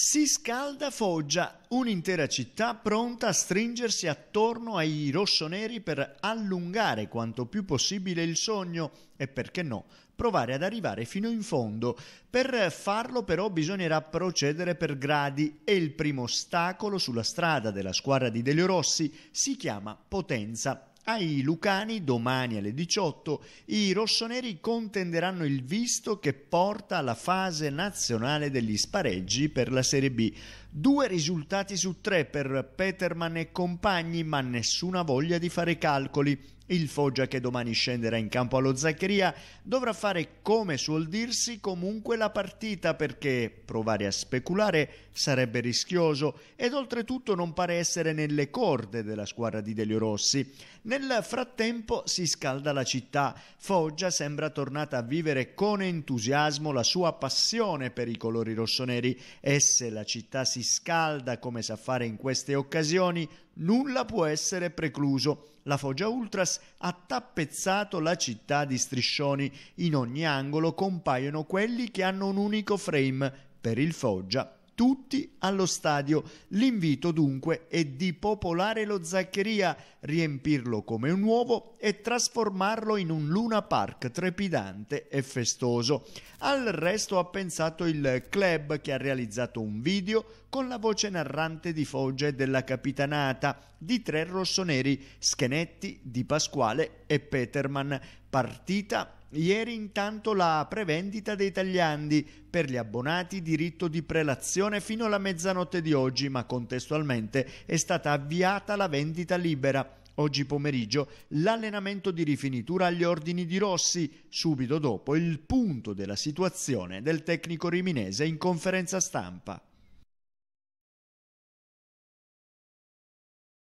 Si scalda Foggia, un'intera città pronta a stringersi attorno ai rossoneri per allungare quanto più possibile il sogno e perché no, provare ad arrivare fino in fondo. Per farlo però bisognerà procedere per gradi e il primo ostacolo sulla strada della squadra di Delio Rossi si chiama Potenza ai Lucani domani alle 18 i rossoneri contenderanno il visto che porta alla fase nazionale degli spareggi per la Serie B. Due risultati su tre per Peterman e compagni, ma nessuna voglia di fare calcoli. Il Foggia che domani scenderà in campo allo Zaccheria dovrà fare come suol dirsi comunque la partita perché provare a speculare sarebbe rischioso ed oltretutto non pare essere nelle corde della squadra di Delio Rossi. Nel frattempo si scalda la città. Foggia sembra tornata a vivere con entusiasmo la sua passione per i colori rossoneri e se la città si scalda come sa fare in queste occasioni nulla può essere precluso. La Foggia Ultras ha tappezzato la città di striscioni. In ogni angolo compaiono quelli che hanno un unico frame per il Foggia tutti allo stadio. L'invito dunque è di popolare lo Zaccheria, riempirlo come un uovo e trasformarlo in un Luna Park trepidante e festoso. Al resto ha pensato il club che ha realizzato un video con la voce narrante di Foggia e della Capitanata di tre rossoneri, Schenetti, Di Pasquale e Peterman, partita Ieri intanto la prevendita dei tagliandi per gli abbonati diritto di prelazione fino alla mezzanotte di oggi, ma contestualmente è stata avviata la vendita libera. Oggi pomeriggio l'allenamento di rifinitura agli ordini di Rossi, subito dopo il punto della situazione del tecnico riminese in conferenza stampa.